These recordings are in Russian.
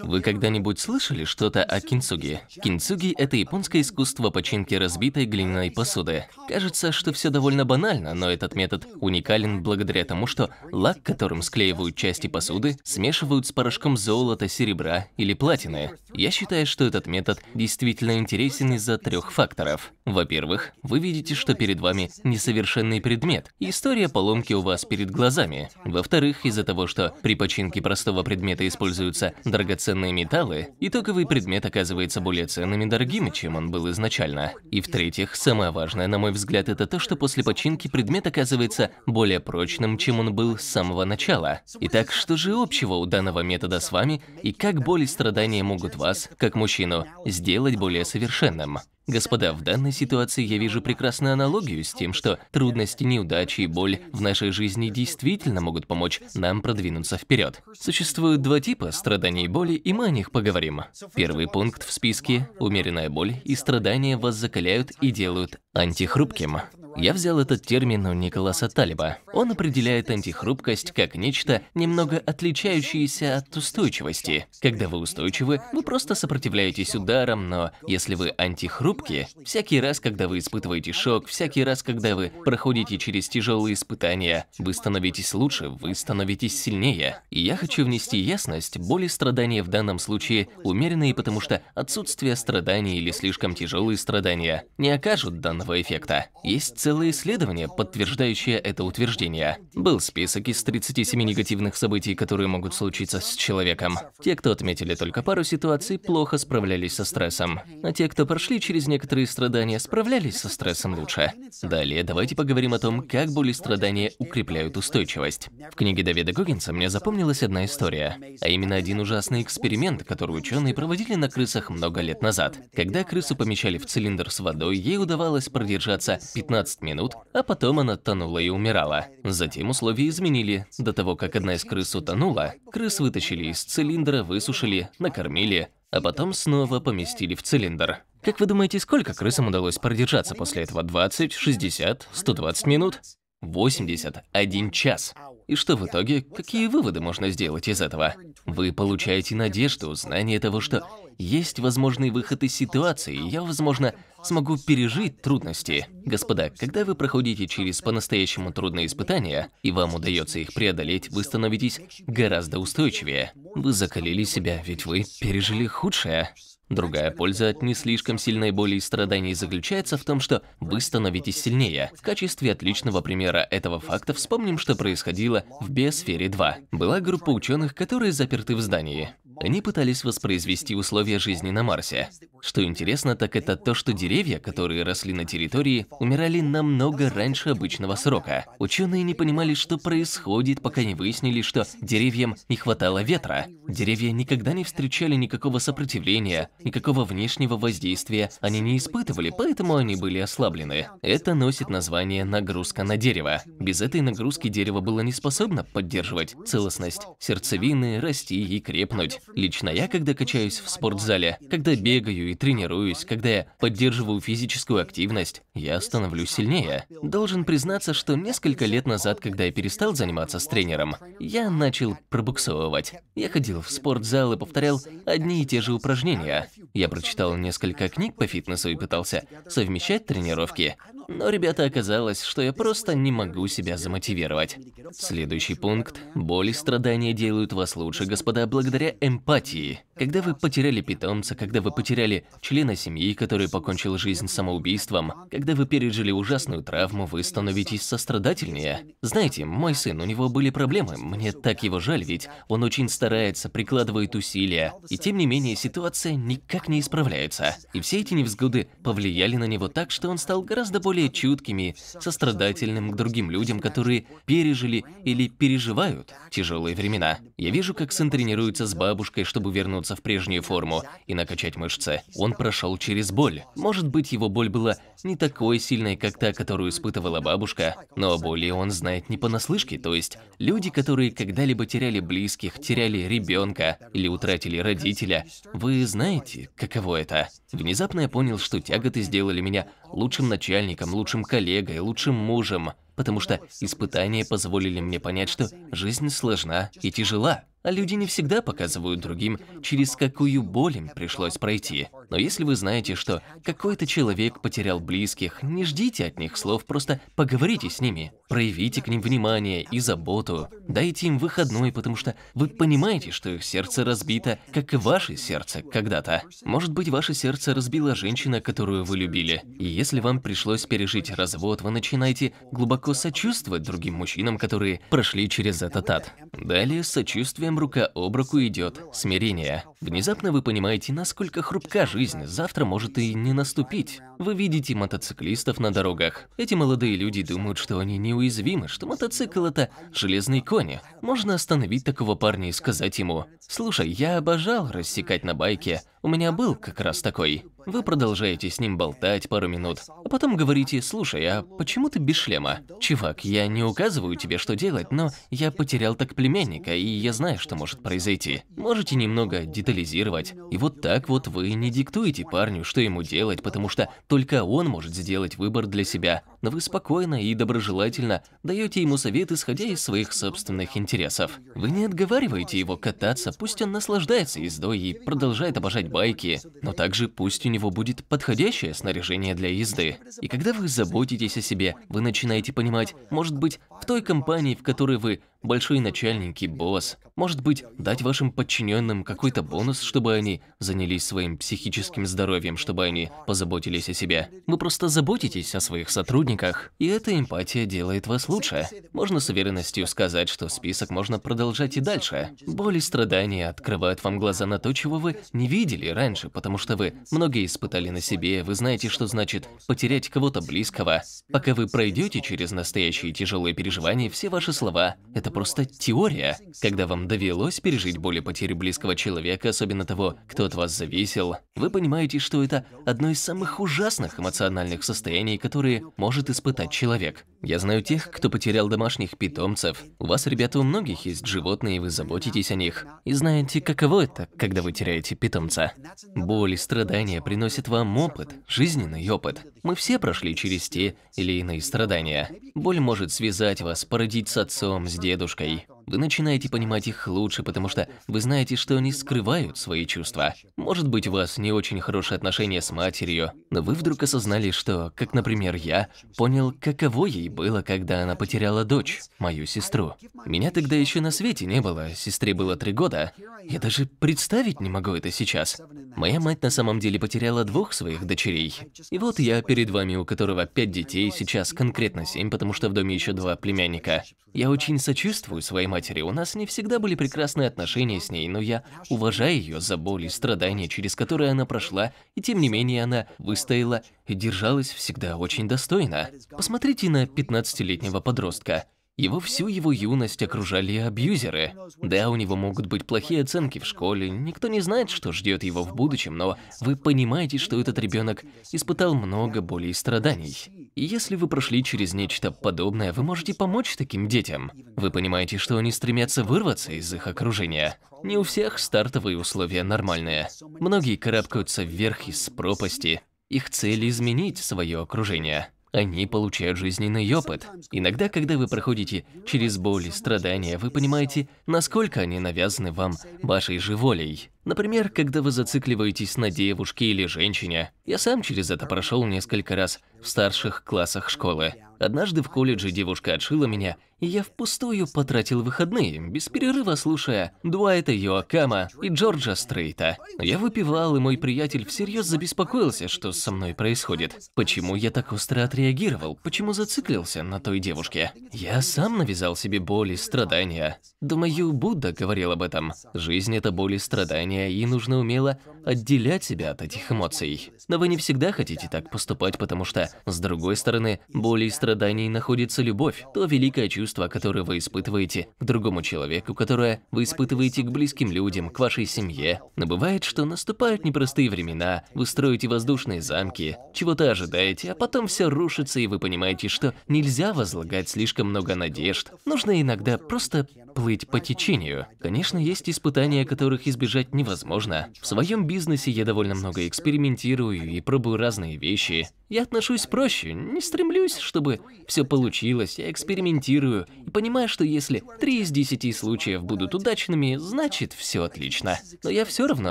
Вы когда-нибудь слышали что-то о кинцуги? Кинцуги – это японское искусство починки разбитой глиняной посуды. Кажется, что все довольно банально, но этот метод уникален благодаря тому, что лак, которым склеивают части посуды, смешивают с порошком золота, серебра или платины. Я считаю, что этот метод действительно интересен из-за трех факторов. Во-первых, вы видите, что перед вами несовершенный предмет, история поломки у вас перед глазами. Во-вторых, из-за того, что при починке простого предмета используются драгоценные драгоценные металлы, итоговый предмет оказывается более ценным и дорогим, чем он был изначально. И в-третьих, самое важное, на мой взгляд, это то, что после починки предмет оказывается более прочным, чем он был с самого начала. Итак, что же общего у данного метода с вами, и как боль и страдания могут вас, как мужчину, сделать более совершенным? Господа, в данной ситуации я вижу прекрасную аналогию с тем, что трудности, неудачи и боль в нашей жизни действительно могут помочь нам продвинуться вперед. Существуют два типа страданий и боли, и мы о них поговорим. Первый пункт в списке – умеренная боль, и страдания вас закаляют и делают антихрупким. Я взял этот термин у Николаса Талиба. Он определяет антихрупкость как нечто, немного отличающееся от устойчивости. Когда вы устойчивы, вы просто сопротивляетесь ударам, но если вы антихрупкы, трубки. Всякий раз, когда вы испытываете шок, всякий раз, когда вы проходите через тяжелые испытания, вы становитесь лучше, вы становитесь сильнее. И я хочу внести ясность, боли страдания в данном случае умеренные, потому что отсутствие страданий или слишком тяжелые страдания не окажут данного эффекта. Есть целое исследование, подтверждающее это утверждение. Был список из 37 негативных событий, которые могут случиться с человеком. Те, кто отметили только пару ситуаций, плохо справлялись со стрессом. А те, кто прошли через через некоторые страдания справлялись со стрессом лучше. Далее давайте поговорим о том, как боли и страдания укрепляют устойчивость. В книге Давида Гогинса мне запомнилась одна история, а именно один ужасный эксперимент, который ученые проводили на крысах много лет назад. Когда крысу помещали в цилиндр с водой, ей удавалось продержаться 15 минут, а потом она тонула и умирала. Затем условия изменили. До того, как одна из крыс утонула, крыс вытащили из цилиндра, высушили, накормили, а потом снова поместили в цилиндр. Как вы думаете, сколько крысам удалось продержаться после этого? 20, 60, 120 минут? 81 час. И что в итоге? Какие выводы можно сделать из этого? Вы получаете надежду, знание того, что есть возможный выход из ситуации, и я, возможно, смогу пережить трудности. Господа, когда вы проходите через по-настоящему трудные испытания, и вам удается их преодолеть, вы становитесь гораздо устойчивее. Вы закалили себя, ведь вы пережили худшее. Другая польза от не слишком сильной боли и страданий заключается в том, что вы становитесь сильнее. В качестве отличного примера этого факта вспомним, что происходило в Биосфере 2. Была группа ученых, которые заперты в здании. Они пытались воспроизвести условия жизни на Марсе. Что интересно, так это то, что деревья, которые росли на территории, умирали намного раньше обычного срока. Ученые не понимали, что происходит, пока не выяснили, что деревьям не хватало ветра. Деревья никогда не встречали никакого сопротивления, никакого внешнего воздействия они не испытывали, поэтому они были ослаблены. Это носит название нагрузка на дерево. Без этой нагрузки дерево было не способно поддерживать целостность сердцевины, расти и крепнуть. Лично я, когда качаюсь в спортзале, когда бегаю и и тренируюсь, когда я поддерживаю физическую активность, я становлюсь сильнее. Должен признаться, что несколько лет назад, когда я перестал заниматься с тренером, я начал пробуксовывать. Я ходил в спортзал и повторял одни и те же упражнения. Я прочитал несколько книг по фитнесу и пытался совмещать тренировки. Но, ребята, оказалось, что я просто не могу себя замотивировать. Следующий пункт. Боль и страдания делают вас лучше, господа, благодаря эмпатии. Когда вы потеряли питомца, когда вы потеряли члена семьи, который покончил жизнь самоубийством, когда вы пережили ужасную травму, вы становитесь сострадательнее. Знаете, мой сын, у него были проблемы, мне так его жаль, ведь он очень старается, прикладывает усилия, и тем не менее ситуация никак не исправляется. И все эти невзгоды повлияли на него так, что он стал гораздо более более чуткими, сострадательным к другим людям, которые пережили или переживают тяжелые времена. Я вижу, как сын тренируется с бабушкой, чтобы вернуться в прежнюю форму и накачать мышцы. Он прошел через боль. Может быть, его боль была не такой сильной, как та, которую испытывала бабушка, но о боли он знает не понаслышке, то есть люди, которые когда-либо теряли близких, теряли ребенка или утратили родителя, вы знаете, каково это? Внезапно я понял, что тяготы сделали меня лучшим начальником, человеком, лучшим коллегой, лучшим мужем, потому что испытания позволили мне понять, что жизнь сложна и тяжела. А люди не всегда показывают другим, через какую боль им пришлось пройти. Но если вы знаете, что какой-то человек потерял близких, не ждите от них слов, просто поговорите с ними. Проявите к ним внимание и заботу. Дайте им выходной, потому что вы понимаете, что их сердце разбито, как и ваше сердце когда-то. Может быть, ваше сердце разбила женщина, которую вы любили. И если вам пришлось пережить развод, вы начинаете глубоко сочувствовать другим мужчинам, которые прошли через этот ад. Далее сочувствием этом рука об руку идет смирение. Внезапно вы понимаете, насколько хрупка жизнь, завтра может и не наступить. Вы видите мотоциклистов на дорогах. Эти молодые люди думают, что они неуязвимы, что мотоцикл – это железный конь Можно остановить такого парня и сказать ему, «Слушай, я обожал рассекать на байке, у меня был как раз такой». Вы продолжаете с ним болтать пару минут, а потом говорите, слушай, а почему ты без шлема? Чувак, я не указываю тебе, что делать, но я потерял так племянника, и я знаю, что может произойти. Можете немного детализировать. И вот так вот вы не диктуете парню, что ему делать, потому что только он может сделать выбор для себя. Но вы спокойно и доброжелательно даете ему совет, исходя из своих собственных интересов. Вы не отговариваете его кататься, пусть он наслаждается ездой и продолжает обожать байки, но также пусть у него будет подходящее снаряжение для езды. И когда вы заботитесь о себе, вы начинаете понимать, может быть, в той компании, в которой вы большой начальник и босс. Может быть, дать вашим подчиненным какой-то бонус, чтобы они занялись своим психическим здоровьем, чтобы они позаботились о себе. Вы просто заботитесь о своих сотрудниках, и эта эмпатия делает вас лучше. Можно с уверенностью сказать, что список можно продолжать и дальше. Боль и страдания открывают вам глаза на то, чего вы не видели раньше, потому что вы многие испытали на себе, вы знаете, что значит потерять кого-то близкого. Пока вы пройдете через настоящие тяжелые переживания, все ваши слова – это просто теория, когда вам довелось пережить боль и потери близкого человека, особенно того, кто от вас зависел, вы понимаете, что это одно из самых ужасных эмоциональных состояний, которые может испытать человек. Я знаю тех, кто потерял домашних питомцев. У вас, ребята, у многих есть животные, и вы заботитесь о них. И знаете, каково это, когда вы теряете питомца? Боль и страдания приносят вам опыт, жизненный опыт. Мы все прошли через те или иные страдания. Боль может связать вас, породить с отцом, с дедом, дедушкой. Вы начинаете понимать их лучше, потому что вы знаете, что они скрывают свои чувства. Может быть, у вас не очень хорошие отношения с матерью, но вы вдруг осознали, что, как, например, я, понял, каково ей было, когда она потеряла дочь, мою сестру. Меня тогда еще на свете не было, сестре было три года. Я даже представить не могу это сейчас. Моя мать на самом деле потеряла двух своих дочерей. И вот я перед вами, у которого пять детей, сейчас конкретно семь, потому что в доме еще два племянника. Я очень сочувствую своей матери. У нас не всегда были прекрасные отношения с ней, но я уважаю ее за боль и страдания, через которые она прошла, и тем не менее она выстояла и держалась всегда очень достойно. Посмотрите на 15-летнего подростка. Его всю его юность окружали абьюзеры. Да, у него могут быть плохие оценки в школе, никто не знает, что ждет его в будущем, но вы понимаете, что этот ребенок испытал много боли и страданий если вы прошли через нечто подобное, вы можете помочь таким детям. Вы понимаете, что они стремятся вырваться из их окружения. Не у всех стартовые условия нормальные. Многие карабкаются вверх из пропасти. Их цель – изменить свое окружение. Они получают жизненный опыт. Иногда, когда вы проходите через боль и страдания, вы понимаете, насколько они навязаны вам вашей же волей. Например, когда вы зацикливаетесь на девушке или женщине. Я сам через это прошел несколько раз в старших классах школы. Однажды в колледже девушка отшила меня, и я впустую потратил выходные, без перерыва слушая Дуайта Йоакама и Джорджа Стрейта. Я выпивал, и мой приятель всерьез забеспокоился, что со мной происходит. Почему я так остро отреагировал? Почему зациклился на той девушке? Я сам навязал себе боль и страдания. Думаю, Будда говорил об этом. Жизнь – это боль и страдания состояние, и нужно умело отделять себя от этих эмоций. Но вы не всегда хотите так поступать, потому что, с другой стороны, боли и страданий находится любовь, то великое чувство, которое вы испытываете к другому человеку, которое вы испытываете к близким людям, к вашей семье. Но бывает, что наступают непростые времена, вы строите воздушные замки, чего-то ожидаете, а потом все рушится, и вы понимаете, что нельзя возлагать слишком много надежд. Нужно иногда просто плыть по течению. Конечно, есть испытания, которых избежать не невозможно. В своем бизнесе я довольно много экспериментирую и пробую разные вещи. Я отношусь проще, не стремлюсь, чтобы все получилось, я экспериментирую и понимаю, что если три из десяти случаев будут удачными, значит все отлично. Но я все равно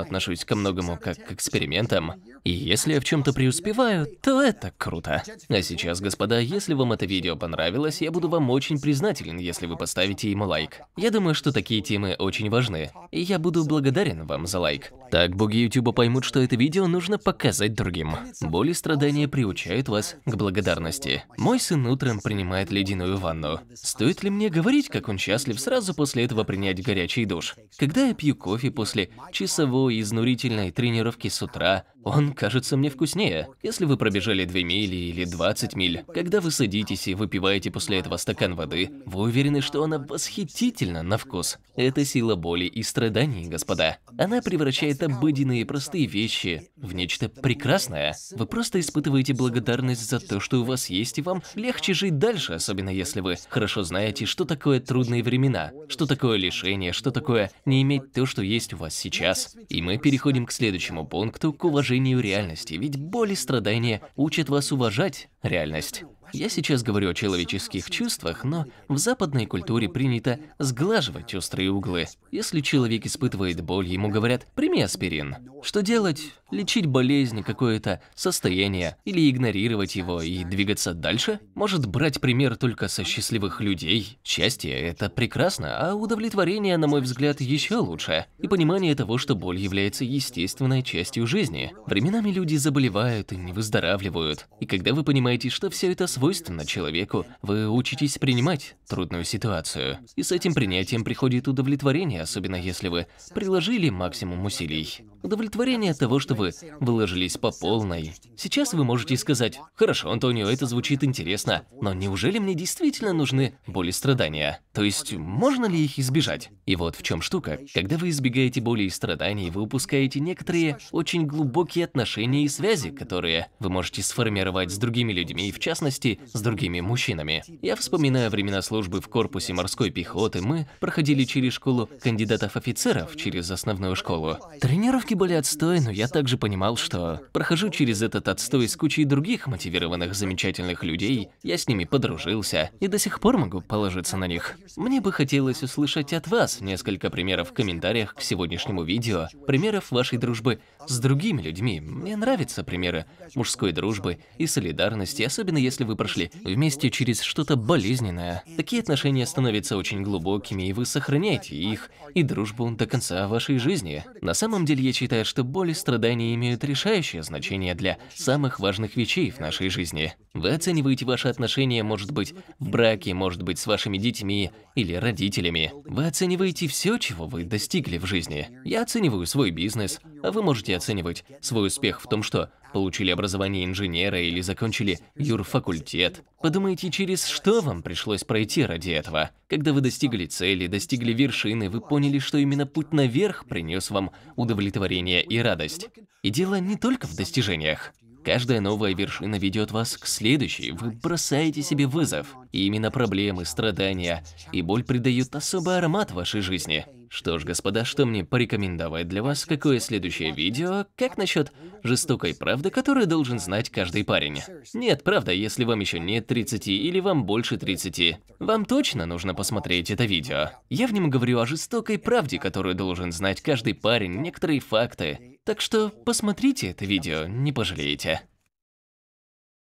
отношусь ко многому как к экспериментам. И если я в чем-то преуспеваю, то это круто. А сейчас, господа, если вам это видео понравилось, я буду вам очень признателен, если вы поставите ему лайк. Я думаю, что такие темы очень важны, и я буду благодарен вам за лайк. Так боги Ютуба поймут, что это видео нужно показать другим. Боли и страдания приучают вас к благодарности. Мой сын утром принимает ледяную ванну. Стоит ли мне говорить, как он счастлив сразу после этого принять горячий душ? Когда я пью кофе после часовой изнурительной тренировки с утра, он кажется мне вкуснее. Если вы пробежали 2 мили или 20 миль, когда вы садитесь и выпиваете после этого стакан воды, вы уверены, что она восхитительна на вкус. Это сила боли и страданий, господа. Она она превращает обыденные простые вещи в нечто прекрасное. Вы просто испытываете благодарность за то, что у вас есть, и вам легче жить дальше, особенно если вы хорошо знаете, что такое трудные времена, что такое лишение, что такое не иметь то, что есть у вас сейчас. И мы переходим к следующему пункту, к уважению реальности, ведь боль и страдания учат вас уважать реальность. Я сейчас говорю о человеческих чувствах, но в западной культуре принято сглаживать острые углы. Если человек испытывает боль, ему говорят «прими аспирин». Что делать? Лечить болезнь, какое-то состояние, или игнорировать его и двигаться дальше? Может брать пример только со счастливых людей? Счастье – это прекрасно, а удовлетворение, на мой взгляд, еще лучше. И понимание того, что боль является естественной частью жизни. Временами люди заболевают и не выздоравливают. И когда вы понимаете, что все это свойственно человеку. Вы учитесь принимать трудную ситуацию. И с этим принятием приходит удовлетворение, особенно если вы приложили максимум усилий. Удовлетворение от того, что вы выложились по полной. Сейчас вы можете сказать, хорошо, Антонио, это звучит интересно, но неужели мне действительно нужны боли и страдания? То есть, можно ли их избежать? И вот в чем штука. Когда вы избегаете боли и страданий, вы упускаете некоторые очень глубокие отношения и связи, которые вы можете сформировать с другими людьми, и в частности, активности с другими мужчинами. Я вспоминаю времена службы в корпусе морской пехоты, мы проходили через школу кандидатов-офицеров, через основную школу. Тренировки были отстой, но я также понимал, что прохожу через этот отстой с кучей других мотивированных замечательных людей, я с ними подружился и до сих пор могу положиться на них. Мне бы хотелось услышать от вас несколько примеров в комментариях к сегодняшнему видео, примеров вашей дружбы с другими людьми. Мне нравятся примеры мужской дружбы и солидарности, особенно если вы вы прошли вместе через что-то болезненное. Такие отношения становятся очень глубокими, и вы сохраняете их и дружбу до конца вашей жизни. На самом деле я считаю, что боль и страдания имеют решающее значение для самых важных вещей в нашей жизни. Вы оцениваете ваши отношения, может быть, в браке, может быть, с вашими детьми или родителями. Вы оцениваете все, чего вы достигли в жизни. Я оцениваю свой бизнес, а вы можете оценивать свой успех в том, что получили образование инженера или закончили юрфакультет. Подумайте, через что вам пришлось пройти ради этого. Когда вы достигли цели, достигли вершины, вы поняли, что именно путь наверх принес вам удовлетворение и радость. И дело не только в достижениях. Каждая новая вершина ведет вас к следующей, вы бросаете себе вызов. И именно проблемы, страдания и боль придают особый аромат вашей жизни. Что ж, господа, что мне порекомендовать для вас? Какое следующее видео? Как насчет жестокой правды, которую должен знать каждый парень? Нет, правда, если вам еще нет 30 или вам больше 30, вам точно нужно посмотреть это видео. Я в нем говорю о жестокой правде, которую должен знать каждый парень, некоторые факты, так что посмотрите это видео, не пожалеете.